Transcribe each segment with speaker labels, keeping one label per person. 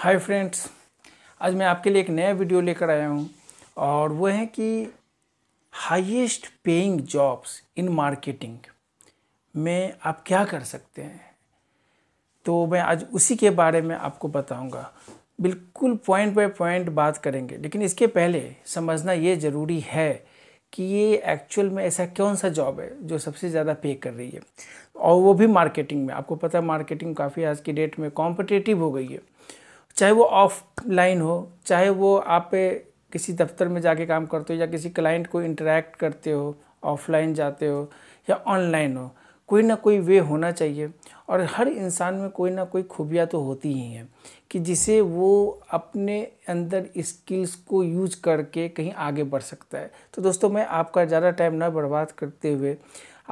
Speaker 1: Hi friends आज मैं आपके लिए एक नया वीडियो लेकर आया हूँ और वो है कि highest paying jobs in marketing में आप क्या कर सकते हैं तो मैं आज उसी के बारे में आपको बताऊंगा बिल्कुल पॉइंट बाय पॉइंट बात करेंगे लेकिन इसके पहले समझना ये ज़रूरी है कि ये एक्चुअल में ऐसा कौन सा जॉब है जो सबसे ज़्यादा पे कर रही है और वो भी मार्केटिंग में आपको पता है मार्केटिंग काफ़ी आज की डेट में कॉम्पिटेटिव हो गई है चाहे वो ऑफलाइन हो चाहे वो आप किसी दफ्तर में जाके काम करते हो या किसी क्लाइंट को इंटरेक्ट करते हो ऑफलाइन जाते हो या ऑनलाइन हो कोई ना कोई वे होना चाहिए और हर इंसान में कोई ना कोई खूबियाँ तो होती ही हैं कि जिसे वो अपने अंदर स्किल्स को यूज करके कहीं आगे बढ़ सकता है तो दोस्तों मैं आपका ज़्यादा टाइम ना बर्बाद करते हुए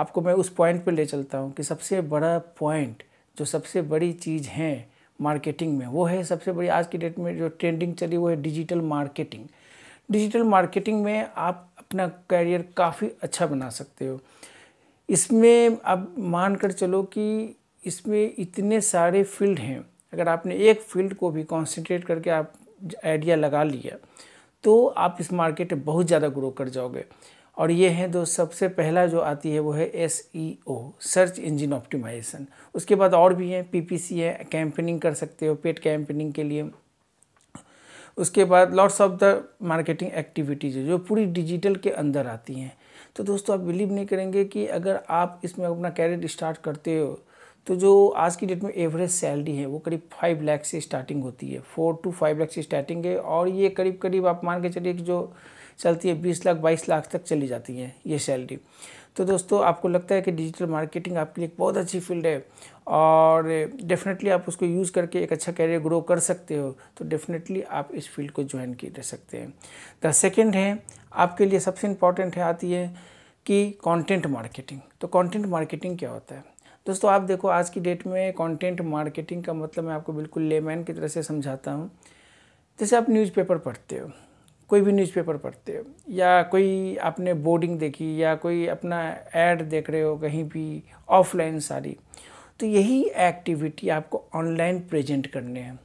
Speaker 1: आपको मैं उस पॉइंट पे ले चलता हूँ कि सबसे बड़ा पॉइंट जो सबसे बड़ी चीज़ हैं मार्केटिंग में वो है सबसे बड़ी आज की डेट में जो ट्रेंडिंग चली वो है डिजिटल मार्केटिंग डिजिटल मार्केटिंग में आप अपना करियर काफ़ी अच्छा बना सकते हो इसमें आप मान कर चलो कि इसमें इतने सारे फील्ड हैं अगर आपने एक फील्ड को भी कॉन्सेंट्रेट करके आप आइडिया लगा लिया तो आप इस मार्केट में बहुत ज़्यादा ग्रो कर जाओगे और ये हैं दो सबसे पहला जो आती है वो है S E O search engine optimisation उसके बाद और भी हैं पी पी सी है कैंपेनिंग कर सकते हो पेड कैंपेनिंग के लिए उसके बाद lots of the marketing activities जो पूरी डिजिटल के अंदर आती हैं तो दोस्तों आप बिलीव नहीं करेंगे कि अगर आप इसमें अपना कैरियर स्टार्ट करते हो तो जो आज की डेट में एवरेज सैलरी है वो करीब फाइव लाख से स्टार्टिंग होती है फोर टू फाइव लाख से स्टार्टिंग है और ये करीब करीब आप मान के चलिए कि जो चलती है बीस लाख बाईस लाख तक चली जाती है ये सैलरी तो दोस्तों आपको लगता है कि डिजिटल मार्केटिंग आपके लिए एक बहुत अच्छी फील्ड है और डेफिनेटली आप उसको यूज़ करके एक अच्छा कैरियर ग्रो कर सकते हो तो डेफिनेटली आप इस फील्ड को ज्वाइन कर सकते हैं द सेकेंड है आपके लिए सबसे इम्पॉर्टेंट है आती है कि कंटेंट मार्केटिंग तो कंटेंट मार्केटिंग क्या होता है दोस्तों आप देखो आज की डेट में कंटेंट मार्केटिंग का मतलब मैं आपको बिल्कुल लेमैन की तरह से समझाता हूँ जैसे आप न्यूज़पेपर पढ़ते हो कोई भी न्यूज़पेपर पढ़ते हो या कोई आपने बोर्डिंग देखी या कोई अपना एड देख रहे हो कहीं भी ऑफलाइन सारी तो यही एक्टिविटी आपको ऑनलाइन प्रेजेंट करने हैं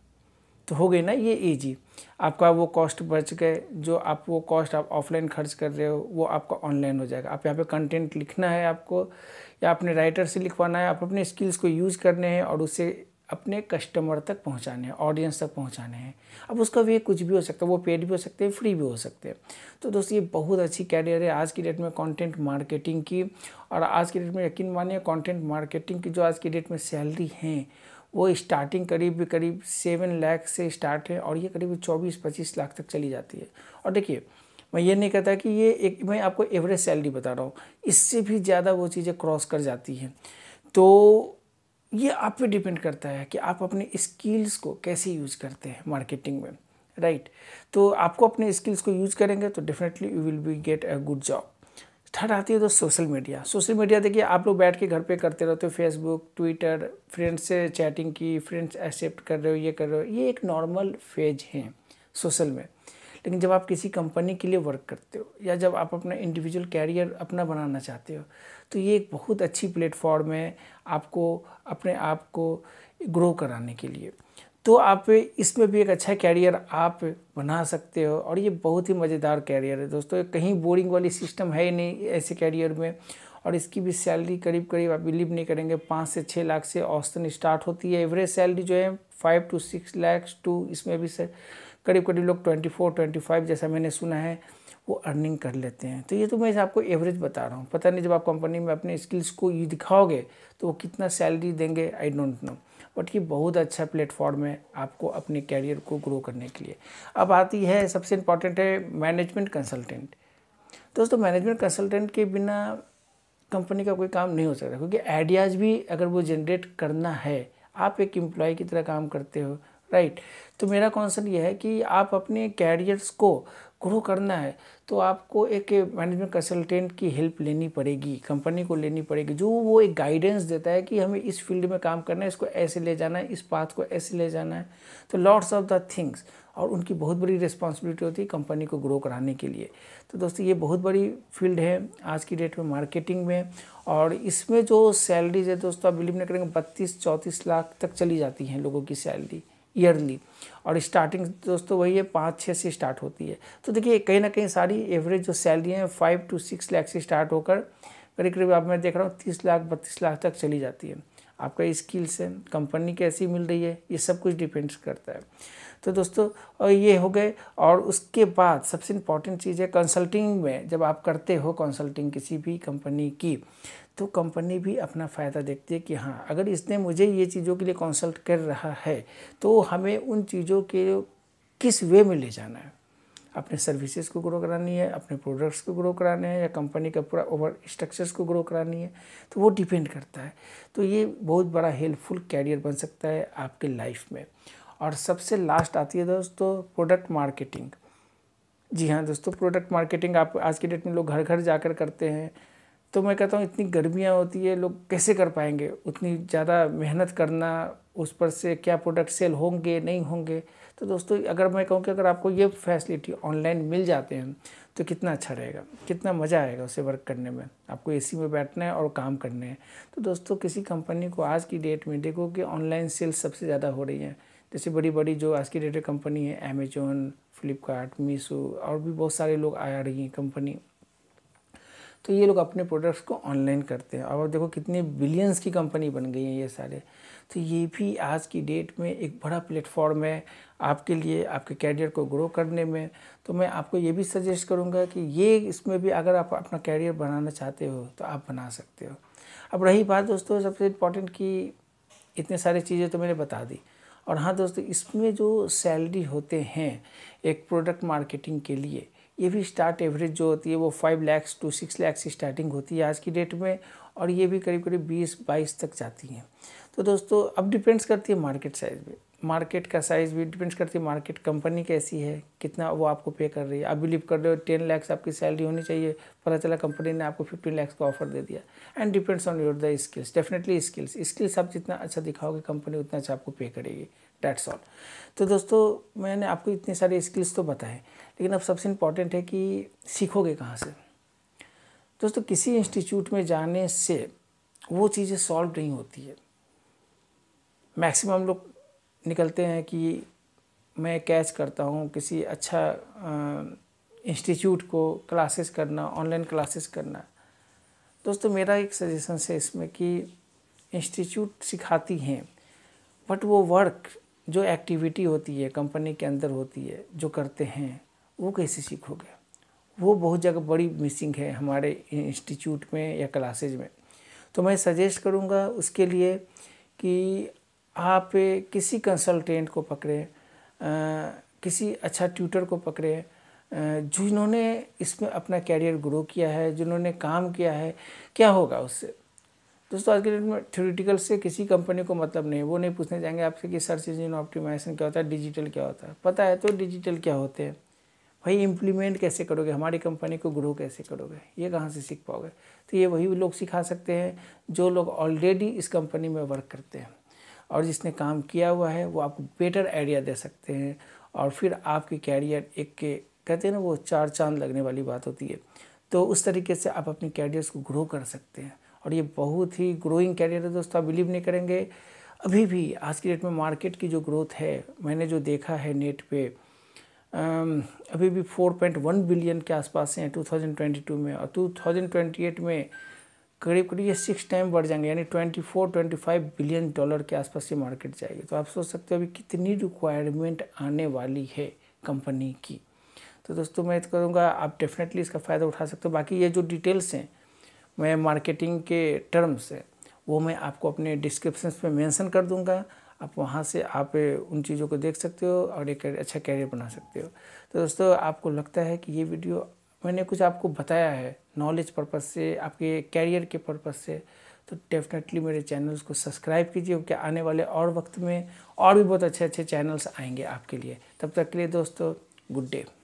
Speaker 1: तो हो गई ना ये ईजी आपका वो कॉस्ट बच गए जो आप वो कॉस्ट आप ऑफलाइन खर्च कर रहे हो वो आपका ऑनलाइन हो जाएगा आप यहाँ पे कंटेंट लिखना है आपको या अपने राइटर से लिखवाना है आप अपने स्किल्स को यूज़ करने हैं और उससे अपने कस्टमर तक पहुंचाने हैं ऑडियंस तक पहुंचाने हैं अब उसका वे कुछ भी हो सकता है वो पेड भी हो सकते हैं फ्री भी हो सकते हैं तो दोस्तों ये बहुत अच्छी कैरियर है आज की डेट में कंटेंट मार्केटिंग की और आज की डेट में यकीन मानिए कंटेंट मार्केटिंग की जो आज की डेट में सैलरी हैं वो स्टार्टिंग करीब करीब सेवन लाख से स्टार्ट है और ये करीब चौबीस पच्चीस लाख तक चली जाती है और देखिए मैं ये नहीं कहता कि ये एक मैं आपको एवरेज सैलरी बता रहा हूँ इससे भी ज़्यादा वो चीज़ें क्रॉस कर जाती हैं तो ये आप पे डिपेंड करता है कि आप अपने स्किल्स को कैसे यूज़ करते हैं मार्केटिंग में राइट right? तो आपको अपने स्किल्स को यूज करेंगे तो definitely you will be get a good job third आती है तो सोशल मीडिया सोशल मीडिया देखिए आप लोग बैठ के घर पे करते रहते हो फेसबुक ट्विटर फ्रेंड्स से चैटिंग की फ्रेंड्स एक्सेप्ट कर रहे हो ये कर रहे हो ये एक नॉर्मल फेज है सोशल में लेकिन जब आप किसी कंपनी के लिए वर्क करते हो या जब आप अपना इंडिविजुअल कैरियर अपना बनाना चाहते हो तो ये एक बहुत अच्छी प्लेटफॉर्म है आपको अपने आप को ग्रो कराने के लिए तो आप इसमें भी एक अच्छा कैरियर आप बना सकते हो और ये बहुत ही मज़ेदार कैरियर है दोस्तों कहीं बोरिंग वाली सिस्टम है ही नहीं ऐसे कैरियर में और इसकी भी सैलरी करीब करीब आप बिलीव नहीं करेंगे पाँच से छः लाख से औसतन स्टार्ट होती है एवरेज सैलरी जो है five to six lakhs to इसमें भी सर करीब करीब लोग 24 25 जैसा मैंने सुना है वो अर्निंग कर लेते हैं तो ये तो मैं आपको एवरेज बता रहा हूँ पता नहीं जब आप कंपनी में अपने स्किल्स को ये दिखाओगे तो वो कितना सैलरी देंगे आई डोंट नो बट ये बहुत अच्छा प्लेटफॉर्म है आपको अपने कैरियर को ग्रो करने के लिए अब आती है सबसे इम्पॉर्टेंट है मैनेजमेंट कंसल्टेंट दोस्तों मैनेजमेंट कंसल्टेंट के बिना कंपनी का कोई काम नहीं हो सकता क्योंकि आइडियाज़ भी अगर वो जनरेट करना है आप एक एम्प्लॉय की तरह काम करते हो राइट तो मेरा कॉन्सर्न ये है कि आप अपने कैरियर्स को ग्रो करना है तो आपको एक मैनेजमेंट कंसल्टेंट की हेल्प लेनी पड़ेगी कंपनी को लेनी पड़ेगी जो वो एक गाइडेंस देता है कि हमें इस फील्ड में काम करना है इसको ऐसे ले जाना है इस पाथ को ऐसे ले जाना है तो लॉट्स ऑफ द थिंग्स और उनकी बहुत बड़ी रिस्पॉन्सिबिलिटी होती है कंपनी को ग्रो कराने के लिए तो दोस्तों ये बहुत बड़ी फील्ड है आज की डेट में मार्केटिंग में और इसमें जो सैलरीज है दोस्तों आप बिलीव नहीं करेंगे बत्तीस चौंतीस लाख तक चली जाती हैं लोगों की सैलरी ईयरली और स्टार्टिंग दोस्तों वही है पाँच छः से स्टार्ट होती है तो देखिए कहीं ना कहीं सारी एवरेज जो सैलरी है फाइव टू सिक्स लाख से स्टार्ट होकर करीब करीब आप मैं देख रहा हूँ तीस लाख बत्तीस लाख तक चली जाती है आपका स्किल्स है कंपनी कैसी मिल रही है ये सब कुछ डिपेंड्स करता है तो दोस्तों ये हो गए और उसके बाद सबसे इम्पॉर्टेंट चीज़ है कंसल्टिंग में जब आप करते हो कंसल्टिंग किसी भी कंपनी की तो कंपनी भी अपना फ़ायदा देखती है कि हाँ अगर इसने मुझे ये चीज़ों के लिए कंसल्ट कर रहा है तो हमें उन चीज़ों के किस वे में ले जाना है अपने सर्विसेज को ग्रो करानी है अपने प्रोडक्ट्स को ग्रो कराने हैं या कंपनी का पूरा ओवर स्ट्रक्चर्स को ग्रो करानी है तो वो डिपेंड करता है तो ये बहुत बड़ा हेल्पफुल कैरियर बन सकता है आपके लाइफ में और सबसे लास्ट आती है दोस्तों प्रोडक्ट मार्केटिंग जी हाँ दोस्तों प्रोडक्ट मार्केटिंग आप आज की डेट में लोग घर घर जाकर करते हैं तो मैं कहता हूँ इतनी गर्मियाँ होती है लोग कैसे कर पाएंगे उतनी ज़्यादा मेहनत करना उस पर से क्या प्रोडक्ट सेल होंगे नहीं होंगे तो दोस्तों अगर मैं कहूँ कि अगर आपको ये फैसिलिटी ऑनलाइन मिल जाते हैं तो कितना अच्छा रहेगा कितना मज़ा आएगा उसे वर्क करने में आपको एसी में बैठना है और काम करने है तो दोस्तों किसी कंपनी को आज की डेट में देखो कि ऑनलाइन सेल सबसे ज़्यादा हो रही हैं जैसे बड़ी बड़ी जो आज की डेट कंपनी है अमेजोन फ्लिपकार्ट मीशो और भी बहुत सारे लोग आ रही हैं कंपनी तो ये लोग अपने प्रोडक्ट्स को ऑनलाइन करते हैं और देखो कितने बिलियंस की कंपनी बन गई हैं ये सारे तो ये भी आज की डेट में एक बड़ा प्लेटफॉर्म है आपके लिए आपके कैरियर को ग्रो करने में तो मैं आपको ये भी सजेस्ट करूँगा कि ये इसमें भी अगर आप अपना कैरियर बनाना चाहते हो तो आप बना सकते हो अब रही बात दोस्तों सबसे इम्पॉर्टेंट कि इतने सारे चीज़ें तो मैंने बता दी और हाँ दोस्तों इसमें जो सैलरी होते हैं एक प्रोडक्ट मार्केटिंग के लिए ये भी स्टार्ट एवरेज जो होती है वो five lakhs to six lakhs starting होती है आज की डेट में और ये भी करीब करीब बीस बाईस तक जाती हैं तो दोस्तों अब डिपेंड्स करती है मार्केट साइज़ पर मार्केट का साइज़ भी डिपेंड्स करती है मार्केट कंपनी कैसी है कितना वो आपको पे कर रही है आप बिलीव कर रहे हो टेन लैक्स आपकी सैलरी होनी चाहिए पता चला कंपनी ने आपको फिफ्टीन लैक्स का ऑफर दे दिया and depends on your the skills definitely skills skills आप जितना अच्छा दिखाओगे कंपनी उतना अच्छा आपको पे करेगी डैट्स ऑल तो दोस्तों मैंने आपको इतने सारे स्किल्स तो बताए लेकिन अब सबसे इम्पॉर्टेंट है कि सीखोगे कहाँ से दोस्तों किसी इंस्टीट्यूट में जाने से वो चीज़ें सॉल्व नहीं होती है मैक्सिमम लोग निकलते हैं कि मैं कैच करता हूँ किसी अच्छा इंस्टीट्यूट को क्लासेस करना ऑनलाइन क्लासेस करना दोस्तों मेरा एक सजेशन है इसमें कि इंस्टीट्यूट सिखाती हैं बट वो वर्क जो एक्टिविटी होती है कंपनी के अंदर होती है जो करते हैं वो कैसे सीखोगे वो बहुत जगह बड़ी मिसिंग है हमारे इंस्टीट्यूट में या क्लासेज में तो मैं सजेस्ट करूँगा उसके लिए कि आप किसी कंसल्टेंट को पकड़े किसी अच्छा ट्यूटर को पकड़े जिन्होंने इसमें अपना कैरियर ग्रो किया है जिन्होंने काम किया है क्या होगा उससे दोस्तों आज के डेट में थ्योरिटिकल से किसी कंपनी को मतलब नहीं वो नहीं पूछने जाएंगे आपसे कि सर्च इंजन ऑप्टिमाइजेशन क्या होता है डिजिटल क्या होता है पता है तो डिजिटल क्या होते हैं भाई इम्प्लीमेंट कैसे करोगे हमारी कंपनी को ग्रो कैसे करोगे ये कहाँ से सीख पाओगे तो ये वही लोग सिखा सकते हैं जो लोग ऑलरेडी इस कंपनी में वर्क करते हैं और जिसने काम किया हुआ है वो आपको बेटर आइडिया दे सकते हैं और फिर आपके कैरियर एक के कहते हैं ना वो चार चांद लगने वाली बात होती है तो उस तरीके से आप अपने कैरियर्स को ग्रो कर सकते हैं और ये बहुत ही ग्रोइंग कैरियर है दोस्तों आप बिलीव नहीं करेंगे अभी भी आज की डेट में मार्केट की जो ग्रोथ है मैंने जो देखा है नेट पे अभी भी 4.1 बिलियन के आसपास हैं 2022 में और 2028 में करीब करीब ये सिक्स टाइम बढ़ जाएंगे यानी twenty four twenty five billion dollar के आसपास ये मार्केट जाएगी तो आप सोच सकते हो अभी कितनी रिक्वायरमेंट आने वाली है कंपनी की तो दोस्तों मैं करूँगा आप डेफिनेटली इसका फ़ायदा उठा सकते हो बाकी ये जो डिटेल्स हैं मैं मार्केटिंग के टर्म्स है वो मैं आपको अपने डिस्क्रिप्शन में मेंशन कर दूंगा आप वहाँ से आप उन चीज़ों को देख सकते हो और एक अच्छा कैरियर बना सकते हो तो दोस्तों आपको लगता है कि ये वीडियो मैंने कुछ आपको बताया है नॉलेज पर्पज़ से आपके कैरियर के पर्पज़ से तो डेफिनेटली मेरे चैनल्स को सब्सक्राइब कीजिए क्योंकि आने वाले और वक्त में और भी बहुत अच्छे अच्छे चैनल्स आएंगे आपके लिए तब तक के लिए दोस्तों गुड डे